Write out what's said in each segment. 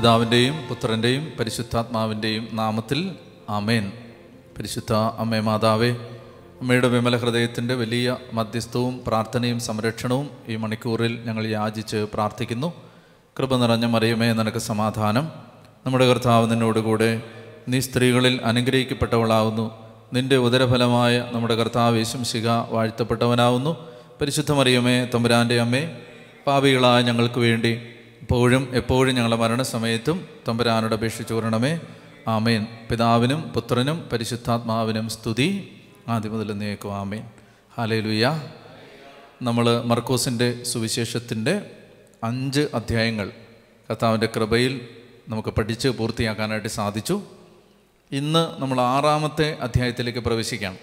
പിതാവിൻ്റെയും പുത്രൻ്റെയും പരിശുദ്ധാത്മാവിൻ്റെയും നാമത്തിൽ അമേൻ പരിശുദ്ധ അമ്മേ മാതാവേ അമ്മയുടെ വിമല ഹൃദയത്തിൻ്റെ വലിയ മധ്യസ്ഥവും പ്രാർത്ഥനയും സംരക്ഷണവും ഈ മണിക്കൂറിൽ ഞങ്ങൾ യാചിച്ച് പ്രാർത്ഥിക്കുന്നു കൃപ നിറഞ്ഞ മറിയമേ നിനക്ക് സമാധാനം നമ്മുടെ കർത്താവ് നിന്നോടുകൂടെ നീ സ്ത്രീകളിൽ അനുഗ്രഹിക്കപ്പെട്ടവളാവുന്നു നിന്റെ ഉദരഫലമായ നമ്മുടെ കർത്താവ് യേശുംശിക വാഴ്ത്തപ്പെട്ടവനാവുന്നു പരിശുദ്ധ മറിയമേ തമ്പുരാൻ്റെ അമ്മേ പാപികളായ ഞങ്ങൾക്ക് വേണ്ടി ഇപ്പോഴും എപ്പോഴും ഞങ്ങളുടെ മരണസമയത്തും തമ്പുരാനോട് അപേക്ഷിച്ചു കൂരണമേ ആമേൻ പിതാവിനും പുത്രനും പരിശുദ്ധാത്മാവിനും സ്തുതി ആദ്യം മുതൽ നീക്കും ആമേൻ ഹാലയിലുയ്യ നമ്മൾ മർക്കോസിൻ്റെ സുവിശേഷത്തിൻ്റെ അഞ്ച് അധ്യായങ്ങൾ കർത്താവിൻ്റെ കൃപയിൽ നമുക്ക് പഠിച്ച് പൂർത്തിയാക്കാനായിട്ട് സാധിച്ചു ഇന്ന് നമ്മൾ ആറാമത്തെ അധ്യായത്തിലേക്ക് പ്രവേശിക്കാം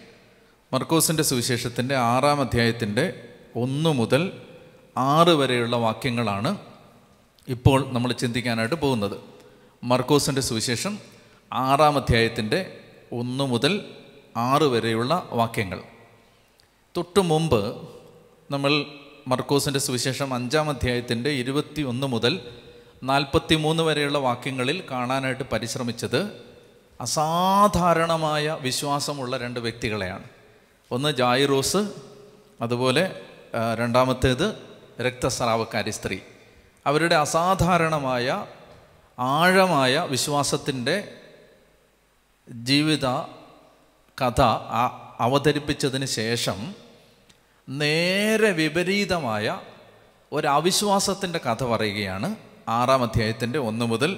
മർക്കോസിൻ്റെ സുവിശേഷത്തിൻ്റെ ആറാം അധ്യായത്തിൻ്റെ ഒന്ന് മുതൽ ആറ് വരെയുള്ള വാക്യങ്ങളാണ് ഇപ്പോൾ നമ്മൾ ചിന്തിക്കാനായിട്ട് പോകുന്നത് മർക്കോസിൻ്റെ സുവിശേഷം ആറാം അധ്യായത്തിൻ്റെ ഒന്ന് മുതൽ ആറ് വരെയുള്ള വാക്യങ്ങൾ തൊട്ടു മുമ്പ് നമ്മൾ മർക്കോസിൻ്റെ സുവിശേഷം അഞ്ചാം അധ്യായത്തിൻ്റെ ഇരുപത്തി ഒന്ന് മുതൽ നാൽപ്പത്തി മൂന്ന് വരെയുള്ള വാക്യങ്ങളിൽ കാണാനായിട്ട് പരിശ്രമിച്ചത് അസാധാരണമായ വിശ്വാസമുള്ള രണ്ട് വ്യക്തികളെയാണ് ഒന്ന് ജായിറോസ് അതുപോലെ രണ്ടാമത്തേത് രക്തസ്രാവക്കാരി സ്ത്രീ അവരുടെ അസാധാരണമായ ആഴമായ വിശ്വാസത്തിൻ്റെ ജീവിത കഥ അവതരിപ്പിച്ചതിന് ശേഷം നേരെ വിപരീതമായ ഒരവിശ്വാസത്തിൻ്റെ കഥ പറയുകയാണ് ആറാം അധ്യായത്തിൻ്റെ ഒന്ന് മുതൽ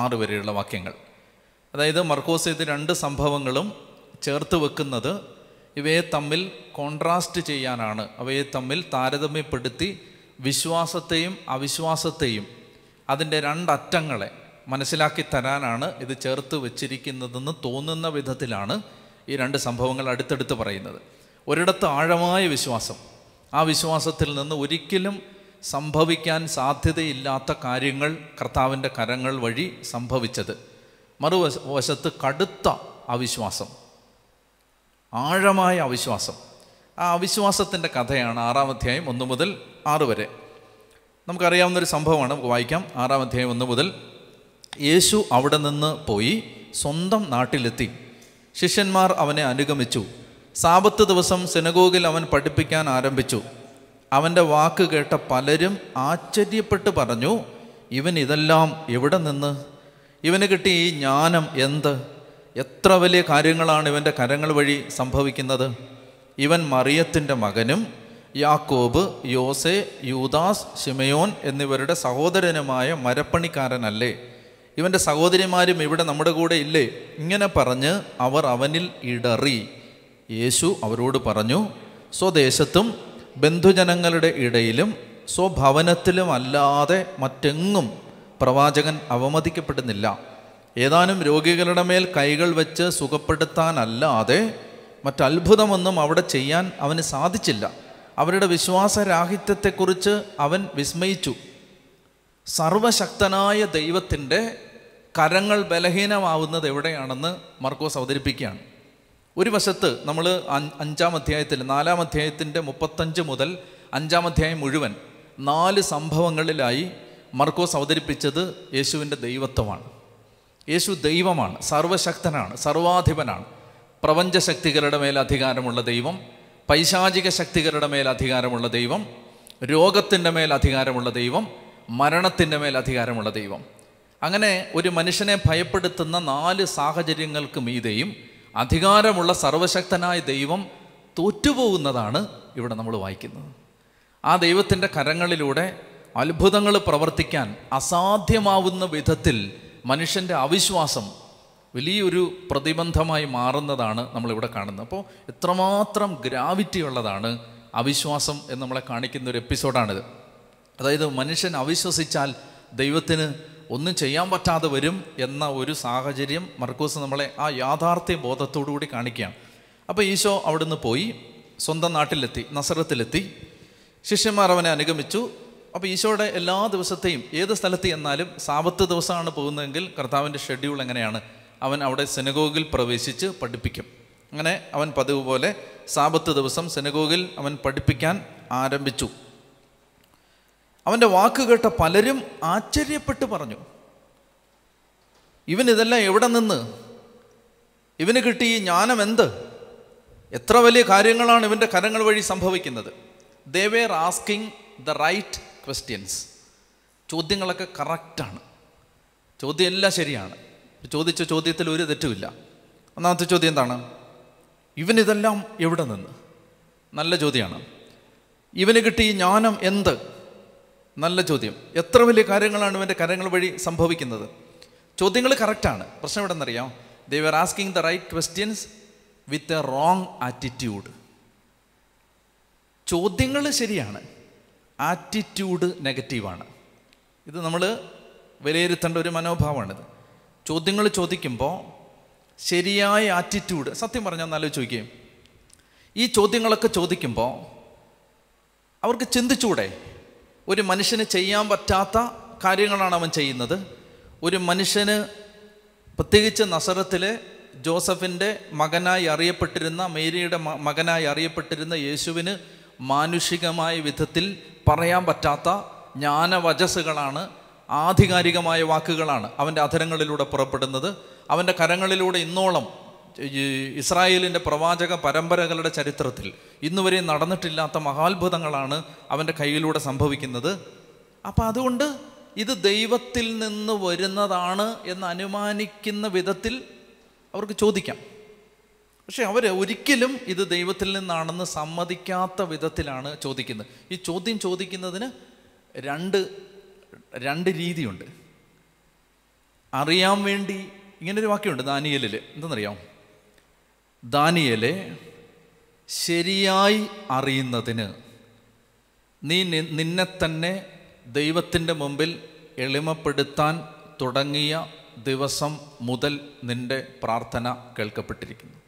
ആറ് വരെയുള്ള വാക്യങ്ങൾ അതായത് മർക്കോസ് രണ്ട് സംഭവങ്ങളും ചേർത്ത് വെക്കുന്നത് ഇവയെ തമ്മിൽ കോൺട്രാസ്റ്റ് ചെയ്യാനാണ് അവയെ തമ്മിൽ താരതമ്യപ്പെടുത്തി വിശ്വാസത്തെയും അവിശ്വാസത്തെയും അതിൻ്റെ രണ്ടറ്റങ്ങളെ മനസ്സിലാക്കി തരാനാണ് ഇത് ചേർത്ത് വെച്ചിരിക്കുന്നതെന്ന് തോന്നുന്ന വിധത്തിലാണ് ഈ രണ്ട് സംഭവങ്ങൾ അടുത്തടുത്ത് പറയുന്നത് ഒരിടത്ത് ആഴമായ വിശ്വാസം ആ വിശ്വാസത്തിൽ നിന്ന് ഒരിക്കലും സംഭവിക്കാൻ സാധ്യതയില്ലാത്ത കാര്യങ്ങൾ കർത്താവിൻ്റെ കരങ്ങൾ വഴി സംഭവിച്ചത് മറുവശ വശത്ത് കടുത്ത അവിശ്വാസം ആഴമായ അവിശ്വാസം ആ അവിശ്വാസത്തിൻ്റെ കഥയാണ് ആറാം അധ്യായം ഒന്ന് മുതൽ ആറ് വരെ നമുക്കറിയാവുന്നൊരു സംഭവമാണ് നമുക്ക് വായിക്കാം ആറാം അധ്യായം ഒന്ന് മുതൽ യേശു അവിടെ നിന്ന് പോയി സ്വന്തം നാട്ടിലെത്തി ശിഷ്യന്മാർ അവനെ അനുഗമിച്ചു സാപത്ത് ദിവസം സിനഗോഗിൽ അവൻ പഠിപ്പിക്കാൻ ആരംഭിച്ചു അവൻ്റെ വാക്ക് കേട്ട പലരും ആശ്ചര്യപ്പെട്ട് പറഞ്ഞു ഇവൻ ഇതെല്ലാം എവിടെ നിന്ന് ഇവന് കിട്ടിയ ഈ ജ്ഞാനം എന്ത് എത്ര വലിയ കാര്യങ്ങളാണ് ഇവൻ്റെ കരങ്ങൾ വഴി സംഭവിക്കുന്നത് ഇവൻ മറിയത്തിൻ്റെ മകനും യാക്കോബ് യോസെ യൂദാസ് ഷിമയോൻ എന്നിവരുടെ സഹോദരനുമായ മരപ്പണിക്കാരനല്ലേ ഇവൻ്റെ സഹോദരിമാരും ഇവിടെ നമ്മുടെ കൂടെ ഇല്ലേ ഇങ്ങനെ പറഞ്ഞ് അവർ അവനിൽ ഇടറി യേശു അവരോട് പറഞ്ഞു സ്വദേശത്തും ബന്ധുജനങ്ങളുടെ ഇടയിലും സ്വഭവനത്തിലും അല്ലാതെ മറ്റെങ്ങും പ്രവാചകൻ അവമതിക്കപ്പെടുന്നില്ല ഏതാനും രോഗികളുടെ മേൽ കൈകൾ വെച്ച് സുഖപ്പെടുത്താനല്ലാതെ മറ്റത്ഭുതമൊന്നും അവിടെ ചെയ്യാൻ അവന് സാധിച്ചില്ല അവരുടെ വിശ്വാസരാഹിത്യത്തെക്കുറിച്ച് അവൻ വിസ്മയിച്ചു സർവശക്തനായ ദൈവത്തിൻ്റെ കരങ്ങൾ ബലഹീനമാവുന്നത് എവിടെയാണെന്ന് മർക്കോസ് അവതരിപ്പിക്കുകയാണ് ഒരു വശത്ത് നമ്മൾ അഞ്ചാം അധ്യായത്തിൽ നാലാം അധ്യായത്തിൻ്റെ മുപ്പത്തഞ്ച് മുതൽ അഞ്ചാം അധ്യായം മുഴുവൻ നാല് സംഭവങ്ങളിലായി മർക്കോസ് അവതരിപ്പിച്ചത് യേശുവിൻ്റെ ദൈവത്വമാണ് യേശു ദൈവമാണ് സർവശക്തനാണ് സർവാധിപനാണ് പ്രപഞ്ചശക്തികളുടെ മേൽ അധികാരമുള്ള ദൈവം പൈശാചിക ശക്തികളുടെ മേൽ അധികാരമുള്ള ദൈവം രോഗത്തിൻ്റെ മേൽ അധികാരമുള്ള ദൈവം മരണത്തിൻ്റെ മേൽ അധികാരമുള്ള ദൈവം അങ്ങനെ ഒരു മനുഷ്യനെ ഭയപ്പെടുത്തുന്ന നാല് സാഹചര്യങ്ങൾക്ക് മീതെയും അധികാരമുള്ള സർവശക്തനായ ദൈവം തോറ്റുപോകുന്നതാണ് ഇവിടെ നമ്മൾ വായിക്കുന്നത് ആ ദൈവത്തിൻ്റെ കരങ്ങളിലൂടെ അത്ഭുതങ്ങൾ പ്രവർത്തിക്കാൻ അസാധ്യമാവുന്ന വിധത്തിൽ മനുഷ്യൻ്റെ അവിശ്വാസം വലിയൊരു പ്രതിബന്ധമായി മാറുന്നതാണ് നമ്മളിവിടെ കാണുന്നത് അപ്പോൾ എത്രമാത്രം ഗ്രാവിറ്റി ഉള്ളതാണ് അവിശ്വാസം എന്ന് നമ്മളെ കാണിക്കുന്ന ഒരു എപ്പിസോഡാണിത് അതായത് മനുഷ്യൻ അവിശ്വസിച്ചാൽ ദൈവത്തിന് ഒന്നും ചെയ്യാൻ പറ്റാതെ വരും എന്ന ഒരു സാഹചര്യം മർക്കൂസ് നമ്മളെ ആ യാഥാർത്ഥ്യ ബോധത്തോടുകൂടി കാണിക്കുകയാണ് അപ്പോൾ ഈശോ അവിടുന്ന് പോയി സ്വന്തം നാട്ടിലെത്തി നസറത്തിലെത്തി ശിഷ്യന്മാർ അവനെ അനുഗമിച്ചു അപ്പോൾ ഈശോയുടെ എല്ലാ ദിവസത്തെയും ഏത് സ്ഥലത്ത് എന്നാലും സാപത്ത് ദിവസമാണ് പോകുന്നതെങ്കിൽ കർത്താവിൻ്റെ ഷെഡ്യൂൾ എങ്ങനെയാണ് അവൻ അവിടെ സെനഗോഗിൽ പ്രവേശിച്ച് പഠിപ്പിക്കും അങ്ങനെ അവൻ പതിവ് പോലെ സാപത്ത് ദിവസം സെനഗോഗിൽ അവൻ പഠിപ്പിക്കാൻ ആരംഭിച്ചു അവൻ്റെ വാക്ക് കേട്ട പലരും ആശ്ചര്യപ്പെട്ട് പറഞ്ഞു ഇവൻ ഇതെല്ലാം എവിടെ നിന്ന് ഇവന് കിട്ടി ഈ ജ്ഞാനം എന്ത് എത്ര വലിയ കാര്യങ്ങളാണ് ഇവൻ്റെ കരങ്ങൾ വഴി സംഭവിക്കുന്നത് they were asking the right questions ചോദ്യങ്ങളൊക്കെ കറക്റ്റാണ് ചോദ്യം എല്ലാം ശരിയാണ് ചോദിച്ച ചോദ്യത്തിൽ ഒരു തെറ്റുമില്ല ഒന്നാമത്തെ ചോദ്യം എന്താണ് ഇവൻ ഇതെല്ലാം എവിടെ നിന്ന് നല്ല ചോദ്യമാണ് ഇവന് കിട്ടിയ ജ്ഞാനം എന്ത് നല്ല ചോദ്യം എത്ര വലിയ കാര്യങ്ങളാണ് ഇവൻ്റെ കരങ്ങൾ വഴി സംഭവിക്കുന്നത് ചോദ്യങ്ങൾ കറക്റ്റാണ് പ്രശ്നം എവിടെ നിന്നറിയാം they are asking the right questions with a wrong attitude ചോദ്യങ്ങൾ ശരിയാണ് ആറ്റിറ്റ്യൂഡ് നെഗറ്റീവാണ് ഇത് നമ്മൾ വിലയിരുത്തേണ്ട ഒരു മനോഭാവമാണിത് ചോദ്യങ്ങൾ ചോദിക്കുമ്പോൾ ശരിയായ ആറ്റിറ്റ്യൂഡ് സത്യം പറഞ്ഞാൽ നല്ല ചോദിക്കുകയും ഈ ചോദ്യങ്ങളൊക്കെ ചോദിക്കുമ്പോൾ അവർക്ക് ചിന്തിച്ചൂടെ ഒരു മനുഷ്യന് ചെയ്യാൻ പറ്റാത്ത കാര്യങ്ങളാണ് അവൻ ചെയ്യുന്നത് ഒരു മനുഷ്യന് പ്രത്യേകിച്ച് നസറത്തിലെ ജോസഫിൻ്റെ മകനായി അറിയപ്പെട്ടിരുന്ന മേരിയുടെ മകനായി അറിയപ്പെട്ടിരുന്ന യേശുവിന് മാനുഷികമായ വിധത്തിൽ പറയാൻ പറ്റാത്ത ജ്ഞാനവചസ്സുകളാണ് ആധികാരികമായ വാക്കുകളാണ് അവൻ്റെ അധരങ്ങളിലൂടെ പുറപ്പെടുന്നത് അവൻ്റെ കരങ്ങളിലൂടെ ഇന്നോളം ഇസ്രായേലിൻ്റെ പ്രവാചക പരമ്പരകളുടെ ചരിത്രത്തിൽ ഇന്നുവരെ നടന്നിട്ടില്ലാത്ത മഹാത്ഭുതങ്ങളാണ് അവൻ്റെ കയ്യിലൂടെ സംഭവിക്കുന്നത് അപ്പം അതുകൊണ്ട് ഇത് ദൈവത്തിൽ നിന്ന് വരുന്നതാണ് എന്ന് അനുമാനിക്കുന്ന വിധത്തിൽ അവർക്ക് ചോദിക്കാം പക്ഷെ അവർ ഒരിക്കലും ഇത് ദൈവത്തിൽ നിന്നാണെന്ന് സമ്മതിക്കാത്ത വിധത്തിലാണ് ചോദിക്കുന്നത് ഈ ചോദ്യം ചോദിക്കുന്നതിന് രണ്ട് രണ്ട് രീതിയുണ്ട് അറിയാൻ വേണ്ടി ഇങ്ങനൊരു വാക്യമുണ്ട് ദാനിയലിൽ എന്തെന്നറിയാം ദാനിയലെ ശരിയായി അറിയുന്നതിന് നീ നിന്നെ തന്നെ ദൈവത്തിൻ്റെ മുമ്പിൽ എളിമപ്പെടുത്താൻ തുടങ്ങിയ ദിവസം മുതൽ നിൻ്റെ പ്രാർത്ഥന കേൾക്കപ്പെട്ടിരിക്കുന്നു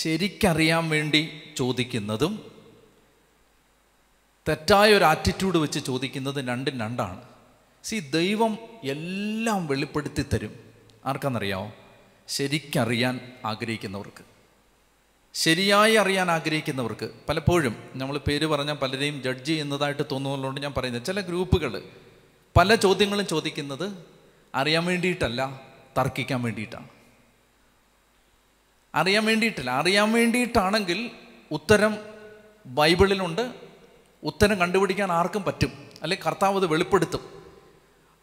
ശരിക്കറിയാൻ വേണ്ടി ചോദിക്കുന്നതും തെറ്റായ ഒരു ആറ്റിറ്റ്യൂഡ് വെച്ച് ചോദിക്കുന്നത് രണ്ടും രണ്ടാണ് സി ദൈവം എല്ലാം വെളിപ്പെടുത്തി തരും ആർക്കാണെന്നറിയാമോ ശരിക്കറിയാൻ ആഗ്രഹിക്കുന്നവർക്ക് ശരിയായി അറിയാൻ ആഗ്രഹിക്കുന്നവർക്ക് പലപ്പോഴും നമ്മൾ പേര് പറഞ്ഞാൽ പലരെയും ജഡ്ജ് ചെയ്യുന്നതായിട്ട് തോന്നുന്നതുകൊണ്ട് ഞാൻ പറയുന്നത് ചില ഗ്രൂപ്പുകൾ പല ചോദ്യങ്ങളും ചോദിക്കുന്നത് അറിയാൻ വേണ്ടിയിട്ടല്ല തർക്കിക്കാൻ വേണ്ടിയിട്ടാണ് അറിയാൻ വേണ്ടിയിട്ടില്ല അറിയാൻ വേണ്ടിയിട്ടാണെങ്കിൽ ഉത്തരം ബൈബിളിലുണ്ട് ഉത്തരം കണ്ടുപിടിക്കാൻ ആർക്കും പറ്റും അല്ലെങ്കിൽ കർത്താവ് അത് വെളിപ്പെടുത്തും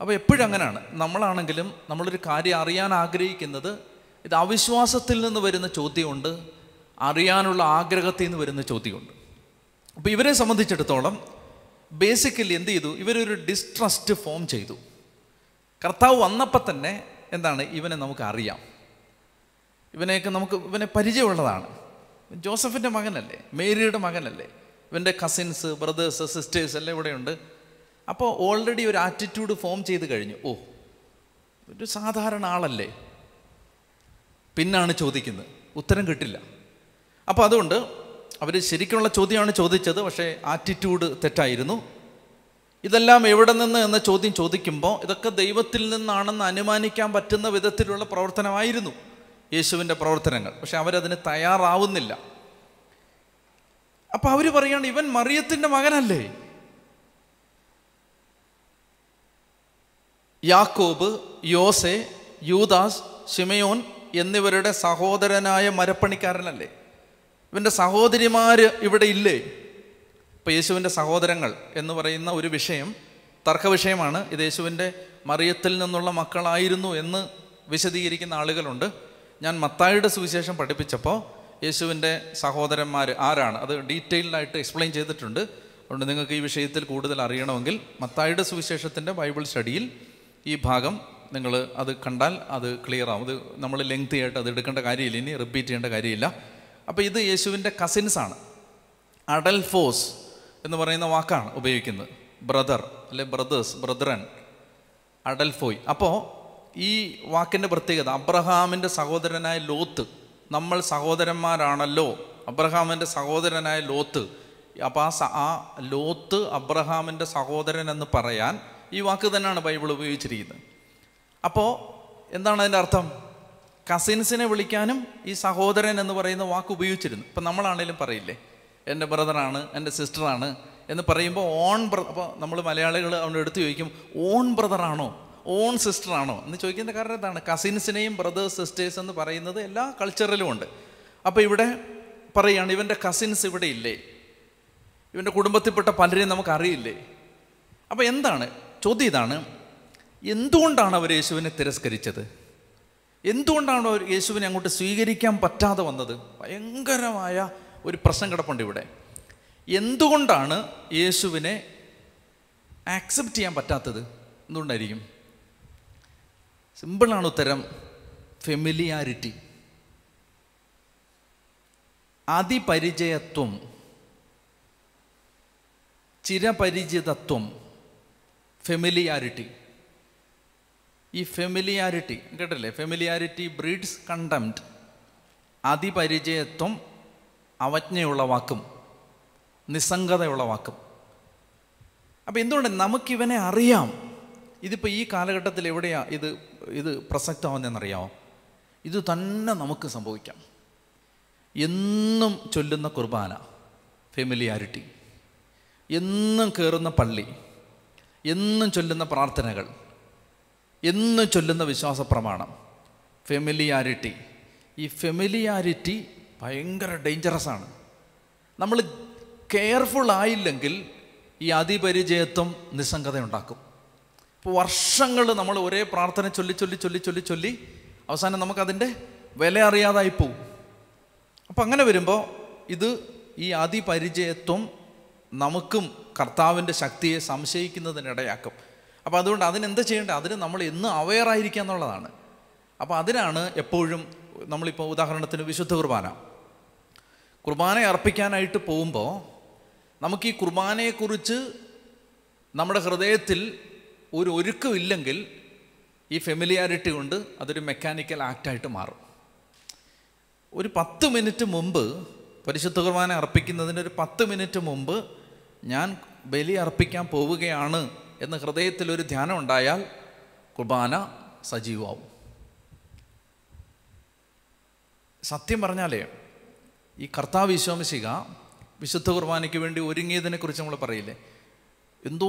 അപ്പോൾ എപ്പോഴും അങ്ങനെയാണ് നമ്മളാണെങ്കിലും നമ്മളൊരു കാര്യം അറിയാൻ ആഗ്രഹിക്കുന്നത് ഇത് അവിശ്വാസത്തിൽ നിന്ന് വരുന്ന ചോദ്യമുണ്ട് അറിയാനുള്ള ആഗ്രഹത്തിൽ നിന്ന് വരുന്ന ചോദ്യമുണ്ട് അപ്പോൾ ഇവരെ സംബന്ധിച്ചിടത്തോളം ബേസിക്കലി എന്ത് ചെയ്തു ഇവരൊരു ഡിസ്ട്രസ്റ്റ് ഫോം ചെയ്തു കർത്താവ് വന്നപ്പോൾ തന്നെ എന്താണ് ഇവനെ നമുക്ക് അറിയാം ഇവനെയൊക്കെ നമുക്ക് ഇവനെ പരിചയമുള്ളതാണ് ജോസഫിൻ്റെ മകനല്ലേ മേരിയുടെ മകനല്ലേ ഇവൻ്റെ കസിൻസ് ബ്രദേഴ്സ് സിസ്റ്റേഴ്സ് എല്ലാം ഇവിടെയുണ്ട് അപ്പോൾ ഓൾറെഡി ഒരു ആറ്റിറ്റ്യൂഡ് ഫോം ചെയ്ത് കഴിഞ്ഞു ഓ ഒരു സാധാരണ ആളല്ലേ പിന്നാണ് ചോദിക്കുന്നത് ഉത്തരം കിട്ടില്ല അപ്പോൾ അതുകൊണ്ട് അവർ ശരിക്കുള്ള ചോദ്യമാണ് ചോദിച്ചത് പക്ഷേ ആറ്റിറ്റ്യൂഡ് തെറ്റായിരുന്നു ഇതെല്ലാം എവിടെ നിന്ന് എന്ന ചോദ്യം ചോദിക്കുമ്പോൾ ഇതൊക്കെ ദൈവത്തിൽ നിന്നാണെന്ന് അനുമാനിക്കാൻ പറ്റുന്ന വിധത്തിലുള്ള പ്രവർത്തനമായിരുന്നു യേശുവിൻ്റെ പ്രവർത്തനങ്ങൾ പക്ഷെ അവരതിന് തയ്യാറാവുന്നില്ല അപ്പൊ അവര് പറയാണ് ഇവൻ മറിയത്തിന്റെ മകനല്ലേ യാക്കോബ് യോസെ യൂദാസ് ഷിമയോൻ എന്നിവരുടെ സഹോദരനായ മരപ്പണിക്കാരനല്ലേ ഇവൻ്റെ സഹോദരിമാര് ഇവിടെ ഇല്ലേ ഇപ്പോൾ യേശുവിൻ്റെ സഹോദരങ്ങൾ എന്ന് പറയുന്ന ഒരു വിഷയം തർക്ക വിഷയമാണ് ഇത് യേശുവിൻ്റെ മറിയത്തിൽ നിന്നുള്ള മക്കളായിരുന്നു എന്ന് വിശദീകരിക്കുന്ന ആളുകളുണ്ട് ഞാൻ മത്തായിയുടെ സുവിശേഷം പഠിപ്പിച്ചപ്പോൾ യേശുവിൻ്റെ സഹോദരന്മാർ ആരാണ് അത് ഡീറ്റെയിൽഡായിട്ട് എക്സ്പ്ലെയിൻ ചെയ്തിട്ടുണ്ട് അതുകൊണ്ട് നിങ്ങൾക്ക് ഈ വിഷയത്തിൽ കൂടുതൽ അറിയണമെങ്കിൽ മത്തായുടെ സുവിശേഷത്തിൻ്റെ ബൈബിൾ സ്റ്റഡിയിൽ ഈ ഭാഗം നിങ്ങൾ അത് കണ്ടാൽ അത് ക്ലിയർ ആവും അത് നമ്മൾ ലെങ്തി ആയിട്ട് അത് എടുക്കേണ്ട കാര്യമില്ല ഇനി റിപ്പീറ്റ് ചെയ്യേണ്ട കാര്യമില്ല അപ്പോൾ ഇത് യേശുവിൻ്റെ അഡൽ അഡൽഫോസ് എന്ന് പറയുന്ന വാക്കാണ് ഉപയോഗിക്കുന്നത് ബ്രദർ അല്ലെ ബ്രദേഴ്സ് ബ്രദറൻ അഡൽഫോയ് അപ്പോൾ ഈ വാക്കിൻ്റെ പ്രത്യേകത അബ്രഹാമിൻ്റെ സഹോദരനായ ലോത്ത് നമ്മൾ സഹോദരന്മാരാണല്ലോ അബ്രഹാമിൻ്റെ സഹോദരനായ ലോത്ത് അപ്പോൾ ആ ആ ലോത്ത് അബ്രഹാമിൻ്റെ സഹോദരൻ എന്ന് പറയാൻ ഈ വാക്ക് തന്നെയാണ് ബൈബിൾ ഉപയോഗിച്ചിരിക്കുന്നത് അപ്പോൾ എന്താണ് അതിൻ്റെ അർത്ഥം കസിൻസിനെ വിളിക്കാനും ഈ സഹോദരൻ എന്ന് പറയുന്ന വാക്ക് ഉപയോഗിച്ചിരുന്നു ഇപ്പം നമ്മളാണേലും പറയില്ലേ എൻ്റെ ബ്രദറാണ് എൻ്റെ സിസ്റ്ററാണ് എന്ന് പറയുമ്പോൾ ഓൺ ബ്ര അപ്പോൾ നമ്മൾ മലയാളികൾ അവനെടുത്ത് ചോദിക്കും ഓൺ ബ്രദറാണോ ഓൺ സിസ്റ്റർ ആണോ എന്ന് ചോദിക്കുന്ന കാരണം എന്താണ് കസിൻസിനെയും ബ്രദേഴ്സ് സിസ്റ്റേഴ്സ് എന്ന് പറയുന്നത് എല്ലാ കൾച്ചറിലും ഉണ്ട് അപ്പോൾ ഇവിടെ പറയുകയാണ് ഇവൻ്റെ കസിൻസ് ഇവിടെ ഇല്ലേ ഇവൻ്റെ കുടുംബത്തിൽപ്പെട്ട പലരെയും അറിയില്ലേ അപ്പോൾ എന്താണ് ചോദ്യം ഇതാണ് എന്തുകൊണ്ടാണ് അവർ യേശുവിനെ തിരസ്കരിച്ചത് എന്തുകൊണ്ടാണ് അവർ യേശുവിനെ അങ്ങോട്ട് സ്വീകരിക്കാൻ പറ്റാതെ വന്നത് ഭയങ്കരമായ ഒരു പ്രശ്നം കിടപ്പുണ്ട് ഇവിടെ എന്തുകൊണ്ടാണ് യേശുവിനെ ആക്സെപ്റ്റ് ചെയ്യാൻ പറ്റാത്തത് എന്തുകൊണ്ടായിരിക്കും സിമ്പിളാണ് ഉത്തരം ഫെമിലിയാരിറ്റി അതിപരിചയത്വം ചിരപരിചിതത്വം ഫെമിലിയാരിറ്റി ഈ ഫെമിലിയാരിറ്റി കേട്ടല്ലേ ഫെമിലിയാരിറ്റി ബ്രീഡ്സ് കണ്ടംപ്റ്റ് അതിപരിചയത്വം അവജ്ഞയുള്ള വാക്കും നിസ്സംഗതയുള്ള വാക്കും അപ്പം എന്തുകൊണ്ട് നമുക്കിവനെ അറിയാം ഇതിപ്പോൾ ഈ കാലഘട്ടത്തിൽ എവിടെയാ ഇത് ഇത് പ്രസക്തമാവുന്നതെന്നറിയാമോ ഇത് തന്നെ നമുക്ക് സംഭവിക്കാം എന്നും ചൊല്ലുന്ന കുർബാന ഫെമിലിയാരിറ്റി എന്നും കയറുന്ന പള്ളി എന്നും ചൊല്ലുന്ന പ്രാർത്ഥനകൾ എന്നും ചൊല്ലുന്ന വിശ്വാസ പ്രമാണം ഫെമിലിയാരിറ്റി ഈ ഫെമിലിയാരിറ്റി ഭയങ്കര ഡേഞ്ചറസ് ആണ് നമ്മൾ കെയർഫുൾ ആയില്ലെങ്കിൽ ഈ അതിപരിചയത്വം നിസ്സംഗത ഉണ്ടാക്കും ഇപ്പോൾ വർഷങ്ങൾ നമ്മൾ ഒരേ പ്രാർത്ഥന ചൊല്ലി ചൊല്ലി ചൊല്ലി ചൊല്ലി ചൊല്ലി അവസാനം നമുക്കതിൻ്റെ വില അറിയാതായി പോവും അപ്പം അങ്ങനെ വരുമ്പോൾ ഇത് ഈ അതിപരിചയത്വം നമുക്കും കർത്താവിൻ്റെ ശക്തിയെ സംശയിക്കുന്നതിനിടയാക്കും അപ്പോൾ അതുകൊണ്ട് അതിനെന്താ ചെയ്യേണ്ടത് അതിന് നമ്മൾ എന്ന് അവെയറായിരിക്കുക എന്നുള്ളതാണ് അപ്പോൾ അതിനാണ് എപ്പോഴും നമ്മളിപ്പോൾ ഉദാഹരണത്തിന് വിശുദ്ധ കുർബാന കുർബാന അർപ്പിക്കാനായിട്ട് പോകുമ്പോൾ നമുക്ക് ഈ കുർബാനയെക്കുറിച്ച് നമ്മുടെ ഹൃദയത്തിൽ ഒരു ഒരുക്കമില്ലെങ്കിൽ ഈ ഫെമിലിയാരിറ്റി കൊണ്ട് അതൊരു മെക്കാനിക്കൽ ആക്റ്റായിട്ട് മാറും ഒരു പത്ത് മിനിറ്റ് മുമ്പ് പരിശുദ്ധ കുർബാന അർപ്പിക്കുന്നതിന് ഒരു പത്ത് മിനിറ്റ് മുമ്പ് ഞാൻ ബലി അർപ്പിക്കാൻ പോവുകയാണ് എന്ന് ഹൃദയത്തിൽ ഒരു ധ്യാനം ഉണ്ടായാൽ കുർബാന സജീവമാവും സത്യം പറഞ്ഞാലേ ഈ കർത്താവ് വിശ്വാമിശിക വിശുദ്ധ കുർബാനയ്ക്ക് വേണ്ടി ഒരുങ്ങിയതിനെക്കുറിച്ച് നമ്മൾ പറയില്ലേ എന്തോ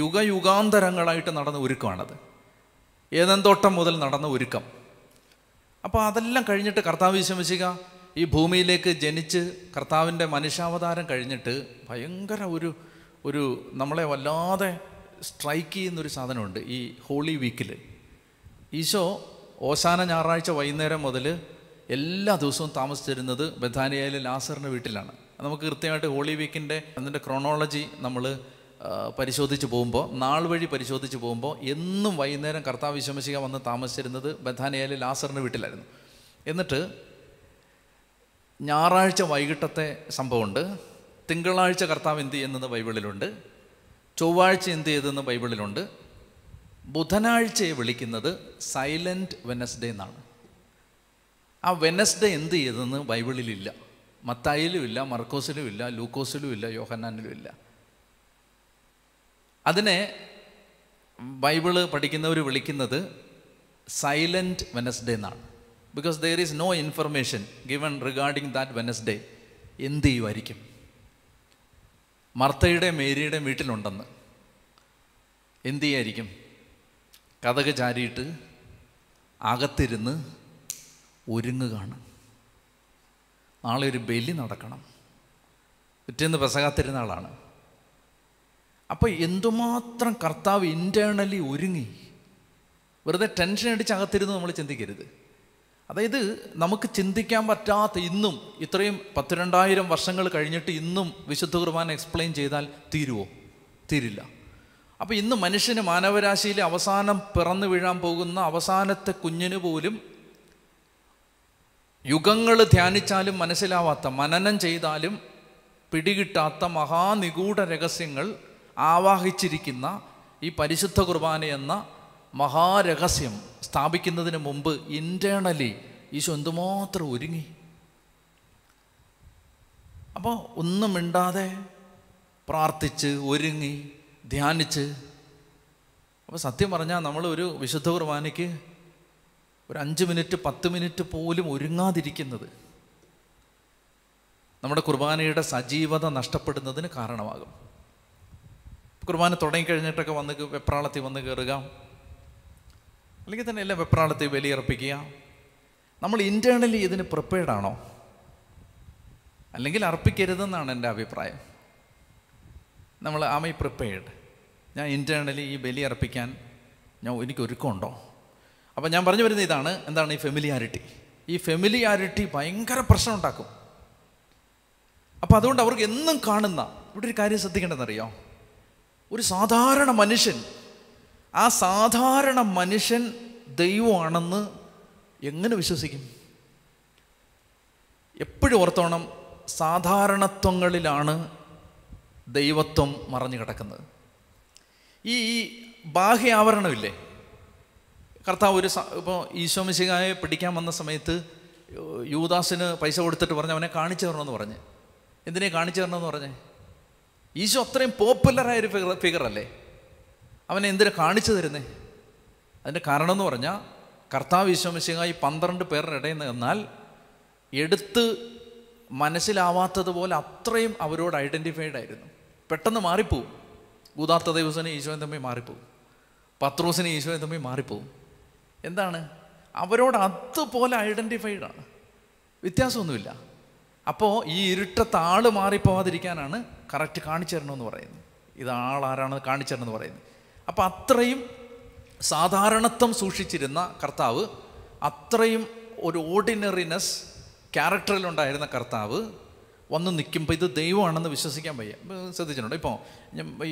യുഗയുഗാന്തരങ്ങളായിട്ട് നടന്ന ഒരുക്കമാണത് ഏതെന്തോട്ടം മുതൽ നടന്ന ഒരുക്കം അപ്പോൾ അതെല്ലാം കഴിഞ്ഞിട്ട് കർത്താവ് വിശമിച്ചുക ഈ ഭൂമിയിലേക്ക് ജനിച്ച് കർത്താവിൻ്റെ മനുഷ്യാവതാരം കഴിഞ്ഞിട്ട് ഭയങ്കര ഒരു ഒരു നമ്മളെ വല്ലാതെ സ്ട്രൈക്ക് ചെയ്യുന്നൊരു സാധനമുണ്ട് ഈ ഹോളി വീക്കിൽ ഈശോ ഓശാന ഞായറാഴ്ച വൈകുന്നേരം മുതൽ എല്ലാ ദിവസവും താമസിച്ചിരുന്നത് ബഥാനിയയിലെ ലാസറിൻ്റെ വീട്ടിലാണ് നമുക്ക് കൃത്യമായിട്ട് ഹോളി വീക്കിൻ്റെ അതിൻ്റെ ക്രോണോളജി നമ്മൾ പരിശോധിച്ച് പോകുമ്പോൾ നാൾ വഴി പരിശോധിച്ച് പോകുമ്പോൾ എന്നും വൈകുന്നേരം കർത്താവ് വിശമശിക വന്ന് താമസിച്ചിരുന്നത് ബഥാനയിലെ ലാസറിൻ്റെ വീട്ടിലായിരുന്നു എന്നിട്ട് ഞായറാഴ്ച വൈകിട്ടത്തെ സംഭവമുണ്ട് തിങ്കളാഴ്ച കർത്താവ് എന്ത് ചെയ്യുന്നത് ബൈബിളിലുണ്ട് ചൊവ്വാഴ്ച എന്ത് ചെയ്തെന്ന് ബൈബിളിലുണ്ട് ബുധനാഴ്ചയെ വിളിക്കുന്നത് സൈലൻറ്റ് വെനസ്ഡേ എന്നാണ് ആ വെനസ്ഡേ എന്ത് ചെയ്തെന്ന് ബൈബിളിലില്ല മത്തായിലും ഇല്ല മർക്കോസിലും ഇല്ല ലൂക്കോസിലും ഇല്ല യോഹന്നാനിലും ഇല്ല അതിനെ ബൈബിള് പഠിക്കുന്നവർ വിളിക്കുന്നത് സൈലൻറ്റ് വെനസ്ഡേ എന്നാണ് because there is no information given regarding that Wednesday എന്ത് ചെയ്യുമായിരിക്കും മർത്തയുടെ മേരിയുടെ വീട്ടിലുണ്ടെന്ന് എന്തു ചെയ്യായിരിക്കും കഥക് ചാരിയിട്ട് അകത്തിരുന്ന് ഒരുങ്ങുകയാണ് നാളെ ഒരു ബലി നടക്കണം പിറ്റേന്ന് തിരുന്നാളാണ് അപ്പോൾ എന്തുമാത്രം കർത്താവ് ഇൻറ്റേർണലി ഒരുങ്ങി വെറുതെ ടെൻഷൻ അടിച്ച് അകത്തിരുന്ന് നമ്മൾ ചിന്തിക്കരുത് അതായത് നമുക്ക് ചിന്തിക്കാൻ പറ്റാത്ത ഇന്നും ഇത്രയും പത്ത് രണ്ടായിരം വർഷങ്ങൾ കഴിഞ്ഞിട്ട് ഇന്നും വിശുദ്ധ കുർബാന എക്സ്പ്ലെയിൻ ചെയ്താൽ തീരുവോ തീരില്ല അപ്പോൾ ഇന്ന് മനുഷ്യന് മാനവരാശിയിലെ അവസാനം പിറന്നു വീഴാൻ പോകുന്ന അവസാനത്തെ കുഞ്ഞിന് പോലും യുഗങ്ങൾ ധ്യാനിച്ചാലും മനസ്സിലാവാത്ത മനനം ചെയ്താലും പിടികിട്ടാത്ത മഹാനിഗൂഢ രഹസ്യങ്ങൾ ആവാഹിച്ചിരിക്കുന്ന ഈ പരിശുദ്ധ കുർബാന എന്ന മഹാരഹസ്യം സ്ഥാപിക്കുന്നതിന് മുമ്പ് ഇൻറ്റേണലി ഈശോ എന്തുമാത്രം ഒരുങ്ങി അപ്പോൾ ഒന്നും മിണ്ടാതെ പ്രാർത്ഥിച്ച് ഒരുങ്ങി ധ്യാനിച്ച് അപ്പോൾ സത്യം പറഞ്ഞാൽ നമ്മൾ ഒരു വിശുദ്ധ കുർബാനയ്ക്ക് ഒരു അഞ്ച് മിനിറ്റ് പത്ത് മിനിറ്റ് പോലും ഒരുങ്ങാതിരിക്കുന്നത് നമ്മുടെ കുർബാനയുടെ സജീവത നഷ്ടപ്പെടുന്നതിന് കാരണമാകും കുർബാന തുടങ്ങിക്കഴിഞ്ഞിട്ടൊക്കെ വന്ന് വെപ്രാളത്തിൽ വന്ന് കയറുക അല്ലെങ്കിൽ തന്നെ എല്ലാം വെപ്രാളത്തിൽ ബലിയർപ്പിക്കുക നമ്മൾ ഇൻറ്റേർണലി ഇതിന് പ്രിപ്പയർഡാണോ അല്ലെങ്കിൽ അർപ്പിക്കരുതെന്നാണ് എൻ്റെ അഭിപ്രായം നമ്മൾ ഈ പ്രിപ്പയർഡ് ഞാൻ ഇൻറ്റേർണലി ഈ ബലി അർപ്പിക്കാൻ ഞാൻ എനിക്ക് ഒരുക്കമുണ്ടോ അപ്പം ഞാൻ പറഞ്ഞു വരുന്ന ഇതാണ് എന്താണ് ഈ ഫെമിലിയാരിറ്റി ഈ ഫെമിലിയാരിറ്റി ഭയങ്കര പ്രശ്നം ഉണ്ടാക്കും അപ്പോൾ അതുകൊണ്ട് അവർക്ക് എന്നും കാണുന്ന ഇവിടെ ഒരു കാര്യം ശ്രദ്ധിക്കേണ്ടതെന്നറിയോ ഒരു സാധാരണ മനുഷ്യൻ ആ സാധാരണ മനുഷ്യൻ ദൈവമാണെന്ന് എങ്ങനെ വിശ്വസിക്കും എപ്പോഴും ഓർത്തോണം സാധാരണത്വങ്ങളിലാണ് ദൈവത്വം മറഞ്ഞു കിടക്കുന്നത് ഈ ബാഹ്യ ആവരണമില്ലേ കർത്താവ് ഒരു ഇപ്പോൾ മിശികായെ പിടിക്കാൻ വന്ന സമയത്ത് യൂദാസിന് പൈസ കൊടുത്തിട്ട് പറഞ്ഞ് അവനെ കാണിച്ചു തരണമെന്ന് പറഞ്ഞ് എന്തിനെ കാണിച്ചു തരണമെന്ന് പറഞ്ഞ് ഈശോ അത്രയും പോപ്പുലറായൊരു ഫിഗർ അല്ലേ അവനെ എന്തിനാ കാണിച്ചു തരുന്നേ അതിൻ്റെ കാരണം എന്ന് പറഞ്ഞാൽ കർത്താവ് ഈശോ മിശികായി പന്ത്രണ്ട് പേരുടെ ഇടയിൽ നിന്നാൽ എടുത്ത് മനസ്സിലാവാത്തതുപോലെ അത്രയും അവരോട് ഐഡൻറ്റിഫൈഡ് ആയിരുന്നു പെട്ടെന്ന് മാറിപ്പോവും ഗൂദാത്ത ദിവസനെ ഈശോയും തമ്മിൽ മാറിപ്പോവും പത്രോസിനെ ഈശോയും തമ്മിൽ മാറിപ്പോവും എന്താണ് അവരോട് അതുപോലെ ആണ് വ്യത്യാസമൊന്നുമില്ല അപ്പോൾ ഈ ഇരുട്ടത്ത് ആൾ മാറിപ്പോവാതിരിക്കാനാണ് കറക്റ്റ് കാണിച്ചു തരണമെന്ന് പറയുന്നത് ഇത് ആളാരാണ് കാണിച്ചു തരണമെന്ന് പറയുന്നത് അപ്പോൾ അത്രയും സാധാരണത്വം സൂക്ഷിച്ചിരുന്ന കർത്താവ് അത്രയും ഒരു ഓർഡിനറിനെസ് ക്യാരക്ടറിലുണ്ടായിരുന്ന കർത്താവ് വന്ന് നിൽക്കുമ്പോൾ ഇത് ദൈവമാണെന്ന് വിശ്വസിക്കാൻ വയ്യ ശ്രദ്ധിച്ചിട്ടുണ്ട് ഇപ്പോൾ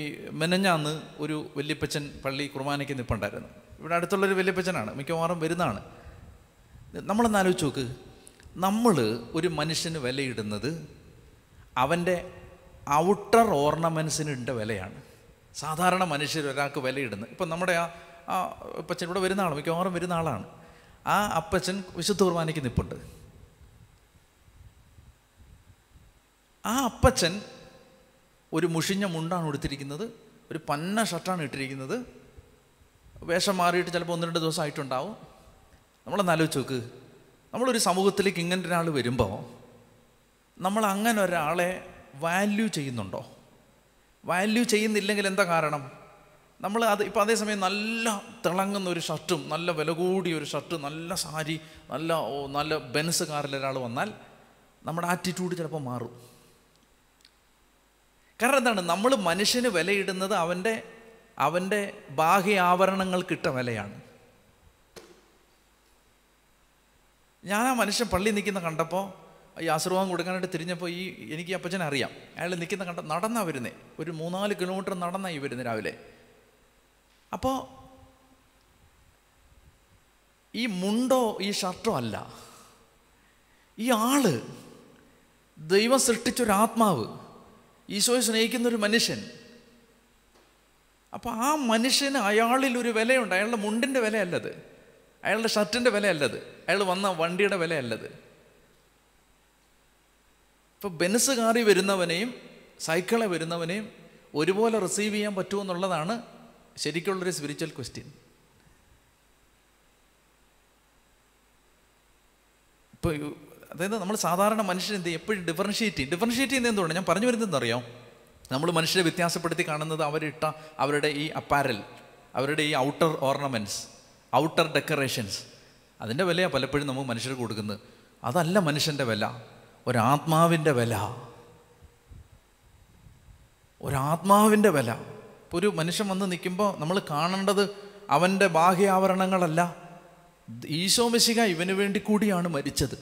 ഈ മെനഞ്ഞാന്ന് ഒരു വല്യപ്പച്ചൻ പള്ളി കുർബാനയ്ക്ക് നിൽപ്പുണ്ടായിരുന്നു ഇവിടെ അടുത്തുള്ളൊരു വലിയപ്പച്ചനാണ് മിക്കവാറും വരുന്നതാണ് നമ്മളൊന്ന് ആലോചിച്ച് നോക്ക് നമ്മൾ ഒരു മനുഷ്യന് വിലയിടുന്നത് അവൻ്റെ ഔട്ടർ ഓർണമെൻസിനിട്ട വിലയാണ് സാധാരണ മനുഷ്യർ ഒരാൾക്ക് വിലയിടുന്നത് ഇപ്പം നമ്മുടെ ആ ആ അപ്പച്ചൻ ഇവിടെ വരുന്ന ആൾ മിക്കവാറും വരുന്ന ആളാണ് ആ അപ്പച്ചൻ വിശുദ്ധ കുർബാനയ്ക്ക് നിപ്പുണ്ട് ആ അപ്പച്ചൻ ഒരു മുഷിഞ്ഞ മുണ്ടാണ് ഉടുത്തിരിക്കുന്നത് ഒരു പന്ന ഷർട്ടാണ് ഇട്ടിരിക്കുന്നത് വേഷം മാറിയിട്ട് ചിലപ്പോൾ ഒന്ന് രണ്ട് ദിവസം ആയിട്ടുണ്ടാവും നമ്മളെന്നാലോചിച്ച് നോക്ക് നമ്മളൊരു സമൂഹത്തിലേക്ക് ഇങ്ങനെ ഒരാൾ വരുമ്പോൾ നമ്മൾ അങ്ങനെ ഒരാളെ വാല്യൂ ചെയ്യുന്നുണ്ടോ വാല്യൂ ചെയ്യുന്നില്ലെങ്കിൽ എന്താ കാരണം നമ്മൾ അത് ഇപ്പോൾ അതേസമയം നല്ല തിളങ്ങുന്ന ഒരു ഷർട്ടും നല്ല വില കൂടിയ ഒരു ഷർട്ട് നല്ല സാരി നല്ല നല്ല ബെൻസ് കാറിൽ ഒരാൾ വന്നാൽ നമ്മുടെ ആറ്റിറ്റ്യൂഡ് ചിലപ്പോൾ മാറും കാരണം എന്താണ് നമ്മൾ മനുഷ്യന് വിലയിടുന്നത് അവൻ്റെ അവൻ്റെ ബാഹ്യ കിട്ട വിലയാണ് ഞാൻ ആ മനുഷ്യൻ പള്ളി നിൽക്കുന്ന കണ്ടപ്പോൾ ഈ ആശീർവാദം കൊടുക്കാനായിട്ട് തിരിഞ്ഞപ്പോൾ ഈ എനിക്ക് അപ്പച്ചനെ അറിയാം അയാൾ നിൽക്കുന്ന കണ്ട നടന്നാണ് വരുന്നേ ഒരു മൂന്നാല് കിലോമീറ്റർ ഈ വരുന്നത് രാവിലെ അപ്പോൾ ഈ മുണ്ടോ ഈ ഷർട്ടോ അല്ല ഈ ആള് ദൈവം സൃഷ്ടിച്ചൊരാത്മാവ് ആത്മാവ് ഈശോയെ സ്നേഹിക്കുന്നൊരു മനുഷ്യൻ അപ്പോൾ ആ മനുഷ്യന് അയാളിൽ ഒരു വിലയുണ്ട് അയാളുടെ മുണ്ടിൻ്റെ വിലയല്ലത് അയാളുടെ ഷർട്ടിൻ്റെ വിലയല്ലത് അയാൾ വന്ന വണ്ടിയുടെ വിലയല്ലത് ഇപ്പോൾ ബെൻസ് കാറി വരുന്നവനെയും സൈക്കിളെ വരുന്നവനെയും ഒരുപോലെ റിസീവ് ചെയ്യാൻ പറ്റുമോ എന്നുള്ളതാണ് ശരിക്കുള്ളൊരു സ്പിരിച്വൽ ക്വസ്റ്റ്യൻ ഇപ്പോൾ അതായത് നമ്മൾ സാധാരണ മനുഷ്യൻ എന്ത് എപ്പോഴും ഡിഫറൻഷിയേറ്റ് ചെയ്യും ഡിഫറൻഷിയേറ്റ് ചെയ്യുന്നത് എന്തുകൊണ്ട് ഞാൻ പറഞ്ഞു വരുന്നതെന്നറിയാം നമ്മൾ മനുഷ്യരെ വ്യത്യാസപ്പെടുത്തി കാണുന്നത് അവരിട്ട അവരുടെ ഈ അപ്പാരൽ അവരുടെ ഈ ഔട്ടർ ഓർണമെൻറ്റ്സ് ഔട്ടർ ഡെക്കറേഷൻസ് അതിൻ്റെ വിലയാണ് പലപ്പോഴും നമുക്ക് മനുഷ്യർ കൊടുക്കുന്നത് അതല്ല മനുഷ്യൻ്റെ വില ഒരാത്മാവിൻ്റെ വില ഒരാത്മാവിൻ്റെ വില ഇപ്പോൾ ഒരു മനുഷ്യൻ വന്ന് നിൽക്കുമ്പോൾ നമ്മൾ കാണേണ്ടത് അവൻ്റെ ബാഹ്യാവരണങ്ങളല്ല ഈശോ മിശിക ഇവന് വേണ്ടി കൂടിയാണ് മരിച്ചത്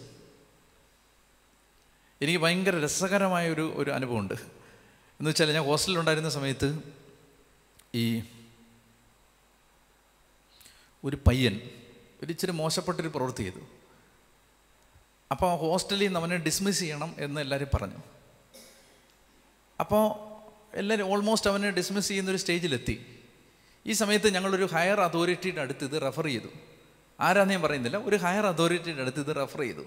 എനിക്ക് ഭയങ്കര രസകരമായ ഒരു ഒരു അനുഭവമുണ്ട് എന്ന് വെച്ചാൽ ഞാൻ ഹോസ്റ്റലിലുണ്ടായിരുന്ന സമയത്ത് ഈ ഒരു പയ്യൻ ഒരിച്ചിരി മോശപ്പെട്ടൊരു പ്രവൃത്തി ചെയ്തു അപ്പോൾ ഹോസ്റ്റലിൽ നിന്ന് അവനെ ഡിസ്മിസ് ചെയ്യണം എന്ന് എല്ലാവരും പറഞ്ഞു അപ്പോൾ എല്ലാവരും ഓൾമോസ്റ്റ് അവനെ ഡിസ്മിസ് ചെയ്യുന്ന ഒരു സ്റ്റേജിലെത്തി ഈ സമയത്ത് ഞങ്ങളൊരു ഹയർ അതോറിറ്റിയുടെ അടുത്ത് ഇത് റെഫർ ചെയ്തു ആരാന്ന് ഞാൻ പറയുന്നില്ല ഒരു ഹയർ അതോറിറ്റിയുടെ അടുത്ത് ഇത് റെഫർ ചെയ്തു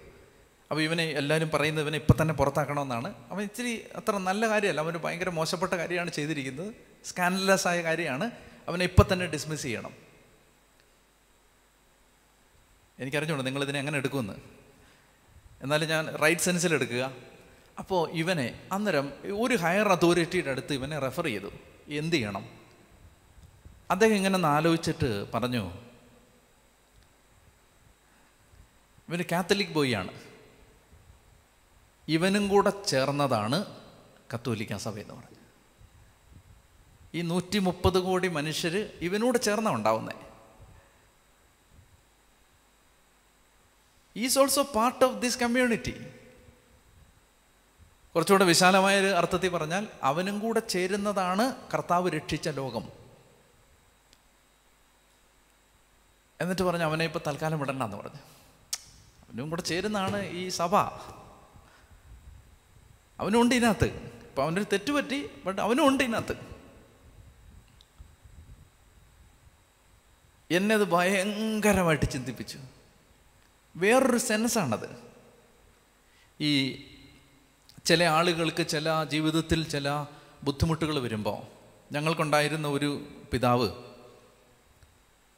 അപ്പോൾ ഇവനെ എല്ലാവരും പറയുന്നത് ഇവനെ ഇപ്പം തന്നെ പുറത്താക്കണമെന്നാണ് അവൻ ഇച്ചിരി അത്ര നല്ല കാര്യമല്ല അവന് ഭയങ്കര മോശപ്പെട്ട കാര്യമാണ് ചെയ്തിരിക്കുന്നത് സ്കാൻലെസ് ആയ കാര്യമാണ് അവനെ ഇപ്പം തന്നെ ഡിസ്മിസ് ചെയ്യണം എനിക്കറിഞ്ഞോളൂ നിങ്ങളിതിനെ എങ്ങനെ എടുക്കുമെന്ന് എന്നാലും ഞാൻ റൈറ്റ് സെൻസിൽ എടുക്കുക അപ്പോൾ ഇവനെ അന്നേരം ഒരു ഹയർ അതോറിറ്റിയുടെ അടുത്ത് ഇവനെ റെഫർ ചെയ്തു എന്ത് ചെയ്യണം അദ്ദേഹം ഇങ്ങനെ ഒന്ന് ആലോചിച്ചിട്ട് പറഞ്ഞു ഇവന് കാത്തലിക് ബോയിയാണ് ഇവനും കൂടെ ചേർന്നതാണ് കത്തോലിക്ക സഭ എന്ന് പറഞ്ഞത് ഈ നൂറ്റി മുപ്പത് കോടി മനുഷ്യർ ഇവനോട് ചേർന്ന ഉണ്ടാവുന്നത് is also part of this community കുറച്ചുകൂടെ വിശാലമായ ഒരു അർത്ഥത്തിൽ പറഞ്ഞാൽ അവനും കൂടെ ചേരുന്നതാണ് കർത്താവ് രക്ഷിച്ച ലോകം എന്നിട്ട് പറഞ്ഞു അവനെ ഇപ്പോൾ തൽക്കാലം വിടണ്ടെന്ന് പറഞ്ഞു അവനും കൂടെ ചേരുന്നതാണ് ഈ സഭ അവനുണ്ട് ഇതിനകത്ത് അപ്പോൾ അവനൊരു തെറ്റ് പറ്റി ബട്ട് അവനും ഉണ്ട് ഇതിനകത്ത് എന്നെ അത് ഭയങ്കരമായിട്ട് ചിന്തിപ്പിച്ചു വേറൊരു സെൻസാണത് ഈ ചില ആളുകൾക്ക് ചില ജീവിതത്തിൽ ചില ബുദ്ധിമുട്ടുകൾ വരുമ്പോൾ ഞങ്ങൾക്കുണ്ടായിരുന്ന ഒരു പിതാവ്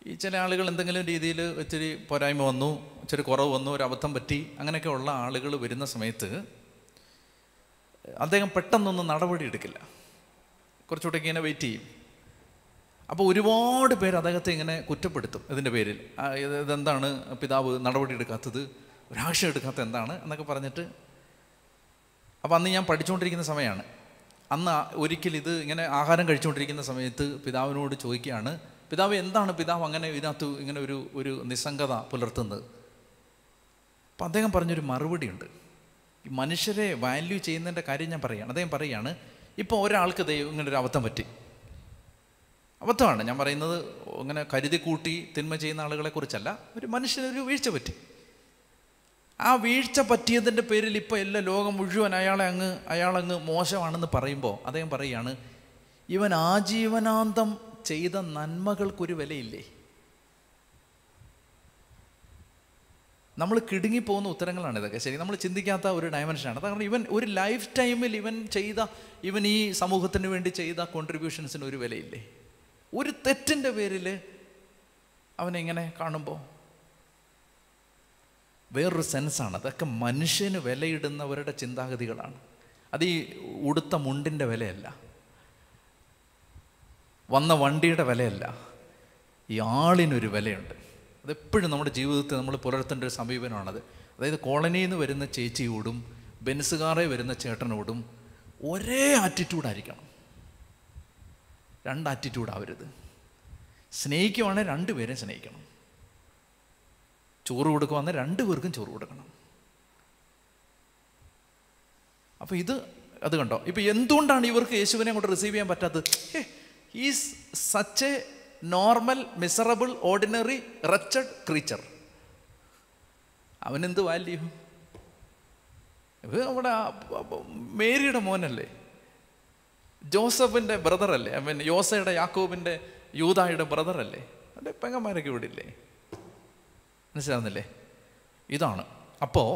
ഈ ചില ആളുകൾ എന്തെങ്കിലും രീതിയിൽ ഇച്ചിരി പോരായ്മ വന്നു ഇച്ചിരി കുറവ് വന്നു ഒരു അബദ്ധം പറ്റി അങ്ങനെയൊക്കെ ഉള്ള ആളുകൾ വരുന്ന സമയത്ത് അദ്ദേഹം പെട്ടെന്നൊന്നും നടപടി എടുക്കില്ല കുറച്ചുകൂടെ ഇങ്ങനെ വെയിറ്റ് ചെയ്യും അപ്പോൾ ഒരുപാട് പേര് അദ്ദേഹത്തെ ഇങ്ങനെ കുറ്റപ്പെടുത്തും ഇതിൻ്റെ പേരിൽ ഇതെന്താണ് പിതാവ് നടപടി എടുക്കാത്തത് ഒരാക്ഷൻ എടുക്കാത്ത എന്താണ് എന്നൊക്കെ പറഞ്ഞിട്ട് അപ്പോൾ അന്ന് ഞാൻ പഠിച്ചുകൊണ്ടിരിക്കുന്ന സമയമാണ് അന്ന് ഒരിക്കൽ ഇത് ഇങ്ങനെ ആഹാരം കഴിച്ചുകൊണ്ടിരിക്കുന്ന സമയത്ത് പിതാവിനോട് ചോദിക്കുകയാണ് പിതാവ് എന്താണ് പിതാവ് അങ്ങനെ ഇതിനകത്ത് ഇങ്ങനെ ഒരു ഒരു നിസ്സംഗത പുലർത്തുന്നത് അപ്പം അദ്ദേഹം പറഞ്ഞൊരു മറുപടിയുണ്ട് മനുഷ്യരെ വാല്യൂ ചെയ്യുന്നതിൻ്റെ കാര്യം ഞാൻ പറയുകയാണ് അദ്ദേഹം പറയുകയാണ് ഇപ്പോൾ ഒരാൾക്ക് ദൈവം ഒരു അബദ്ധം പറ്റി അബദ്ധമാണ് ഞാൻ പറയുന്നത് ഇങ്ങനെ കരുതി കൂട്ടി തിന്മ ചെയ്യുന്ന ആളുകളെക്കുറിച്ചല്ല ഒരു മനുഷ്യനൊരു വീഴ്ച പറ്റി ആ വീഴ്ച പറ്റിയതിൻ്റെ പേരിൽ ഇപ്പോൾ എല്ലാ ലോകം മുഴുവൻ അയാളെ അങ്ങ് അയാളങ്ങ് മോശമാണെന്ന് പറയുമ്പോൾ അദ്ദേഹം പറയുകയാണ് ഇവൻ ആജീവനാന്തം ചെയ്ത നന്മകൾക്കൊരു വിലയില്ലേ നമ്മൾ കിടുങ്ങിപ്പോകുന്ന ഉത്തരങ്ങളാണ് ഇതൊക്കെ ശരി നമ്മൾ ചിന്തിക്കാത്ത ഒരു ഡയമെൻഷനാണ് കാരണം ഇവൻ ഒരു ലൈഫ് ടൈമിൽ ഇവൻ ചെയ്ത ഇവൻ ഈ സമൂഹത്തിന് വേണ്ടി ചെയ്ത കോൺട്രിബ്യൂഷൻസിന് ഒരു വിലയില്ലേ ഒരു തെറ്റിൻ്റെ പേരിൽ അവനെങ്ങനെ കാണുമ്പോൾ വേറൊരു സെൻസാണ് അതൊക്കെ മനുഷ്യന് വിലയിടുന്നവരുടെ ചിന്താഗതികളാണ് അത് ഈ ഉടുത്ത മുണ്ടിൻ്റെ വിലയല്ല വന്ന വണ്ടിയുടെ വിലയല്ല ഈ ആളിനൊരു വിലയുണ്ട് അതെപ്പോഴും നമ്മുടെ ജീവിതത്തിൽ നമ്മൾ പുലർത്തേണ്ട ഒരു സമീപനമാണത് അതായത് കോളനിയിൽ നിന്ന് വരുന്ന ചേച്ചിയോടും ബെൻസുകാറെ വരുന്ന ചേട്ടനോടും ഒരേ ആറ്റിറ്റ്യൂഡായിരിക്കണം രണ്ട് ആറ്റിറ്റ്യൂഡാവരുത് സ്നേഹിക്കുവാണെങ്കിൽ രണ്ടുപേരെയും സ്നേഹിക്കണം ചോറ് കൊടുക്കുവാണെങ്കിൽ പേർക്കും ചോറ് കൊടുക്കണം അപ്പോൾ ഇത് അത് കണ്ടോ ഇപ്പോൾ എന്തുകൊണ്ടാണ് ഇവർക്ക് യേശുവിനെ കൊണ്ട് റിസീവ് ചെയ്യാൻ പറ്റാത്തത് he is such a normal miserable ordinary wretched creature അവനെന്ത് വാല്യൂ ഇത് നമ്മുടെ മേരിയുടെ മോനല്ലേ ജോസഫിൻ്റെ ബ്രദറല്ലേ ഐ മീൻ യോസയുടെ യാക്കോബിൻ്റെ യൂതായുടെ ബ്രദറല്ലേ അവൻ്റെ പെങ്ങന്മാരൊക്കെ ഇവിടെ ഇല്ലേ മനസ്സിലാവുന്നില്ലേ ഇതാണ് അപ്പോൾ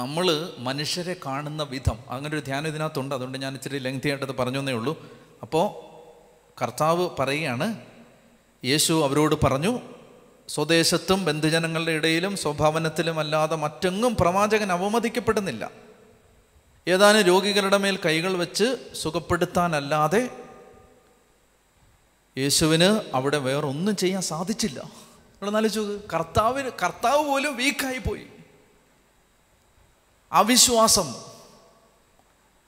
നമ്മൾ മനുഷ്യരെ കാണുന്ന വിധം അങ്ങനെ ഒരു ധ്യാനം ഇതിനകത്തുണ്ട് അതുകൊണ്ട് ഞാൻ ഇച്ചിരി ലെങ്തി ആയിട്ടത് പറഞ്ഞേ ഉള്ളൂ അപ്പോൾ കർത്താവ് പറയുകയാണ് യേശു അവരോട് പറഞ്ഞു സ്വദേശത്തും ബന്ധുജനങ്ങളുടെ ഇടയിലും സ്വഭാവനത്തിലും അല്ലാതെ മറ്റെങ്ങും പ്രവാചകൻ അവമതിക്കപ്പെടുന്നില്ല ഏതാനും രോഗികളുടെ മേൽ കൈകൾ വെച്ച് സുഖപ്പെടുത്താനല്ലാതെ യേശുവിന് അവിടെ വേറൊന്നും ചെയ്യാൻ സാധിച്ചില്ല എന്നാലോചിച്ചു കർത്താവിന് കർത്താവ് പോലും വീക്കായി പോയി അവിശ്വാസം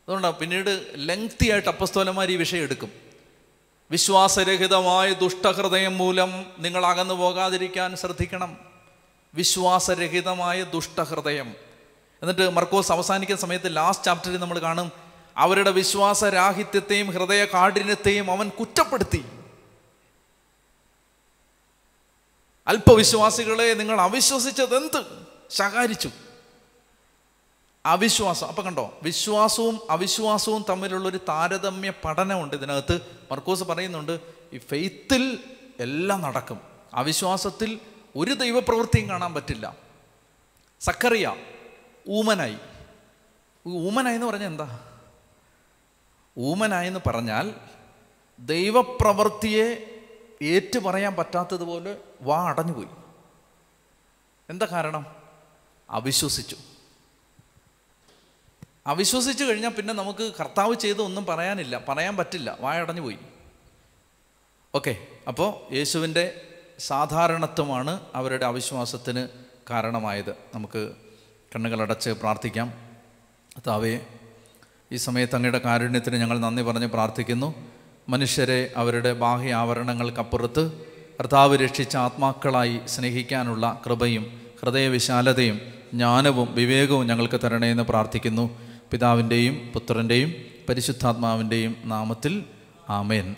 അതുകൊണ്ടാണ് പിന്നീട് ലെങ്തി ആയിട്ട് അപ്പസ്തോലന്മാർ ഈ വിഷയം എടുക്കും വിശ്വാസരഹിതമായ ദുഷ്ടഹൃദയം മൂലം നിങ്ങൾ അകന്നു പോകാതിരിക്കാൻ ശ്രദ്ധിക്കണം വിശ്വാസരഹിതമായ ദുഷ്ടഹൃദയം എന്നിട്ട് മർക്കോസ് അവസാനിക്കുന്ന സമയത്ത് ലാസ്റ്റ് ചാപ്റ്ററിൽ നമ്മൾ കാണും അവരുടെ വിശ്വാസരാഹിത്യത്തെയും ഹൃദയ കാഠിന്യത്തെയും അവൻ കുറ്റപ്പെടുത്തി അല്പവിശ്വാസികളെ നിങ്ങൾ അവിശ്വസിച്ചതെന്ത് ശകാരിച്ചു അവിശ്വാസം അപ്പം കണ്ടോ വിശ്വാസവും അവിശ്വാസവും തമ്മിലുള്ളൊരു താരതമ്യ പഠനമുണ്ട് ഇതിനകത്ത് മർക്കോസ് പറയുന്നുണ്ട് ഈ ഫെയ്ത്തിൽ എല്ലാം നടക്കും അവിശ്വാസത്തിൽ ഒരു ദൈവപ്രവൃത്തിയും കാണാൻ പറ്റില്ല സക്കറിയ ഊമനായി ഊമനായി എന്ന് പറഞ്ഞാൽ എന്താ ഊമനായി എന്ന് പറഞ്ഞാൽ ദൈവപ്രവൃത്തിയെ ഏറ്റു പറയാൻ പറ്റാത്തതുപോലെ വാ അടഞ്ഞുപോയി എന്താ കാരണം അവിശ്വസിച്ചു അവിശ്വസിച്ച് കഴിഞ്ഞാൽ പിന്നെ നമുക്ക് കർത്താവ് ചെയ്ത് ഒന്നും പറയാനില്ല പറയാൻ പറ്റില്ല വായടഞ്ഞു പോയി ഓക്കെ അപ്പോൾ യേശുവിൻ്റെ സാധാരണത്വമാണ് അവരുടെ അവിശ്വാസത്തിന് കാരണമായത് നമുക്ക് കണ്ണുകളടച്ച് പ്രാർത്ഥിക്കാം കർത്താവേ ഈ സമയത്ത് അങ്ങയുടെ കാരുണ്യത്തിന് ഞങ്ങൾ നന്ദി പറഞ്ഞ് പ്രാർത്ഥിക്കുന്നു മനുഷ്യരെ അവരുടെ ബാഹ്യ ആവരണങ്ങൾക്കപ്പുറത്ത് കർത്താവ് രക്ഷിച്ച ആത്മാക്കളായി സ്നേഹിക്കാനുള്ള കൃപയും ഹൃദയവിശാലതയും ജ്ഞാനവും വിവേകവും ഞങ്ങൾക്ക് തരണേന്ന് പ്രാർത്ഥിക്കുന്നു പിതാവിൻ്റെയും പുത്രൻ്റെയും പരിശുദ്ധാത്മാവിൻ്റെയും നാമത്തിൽ ആമേൻ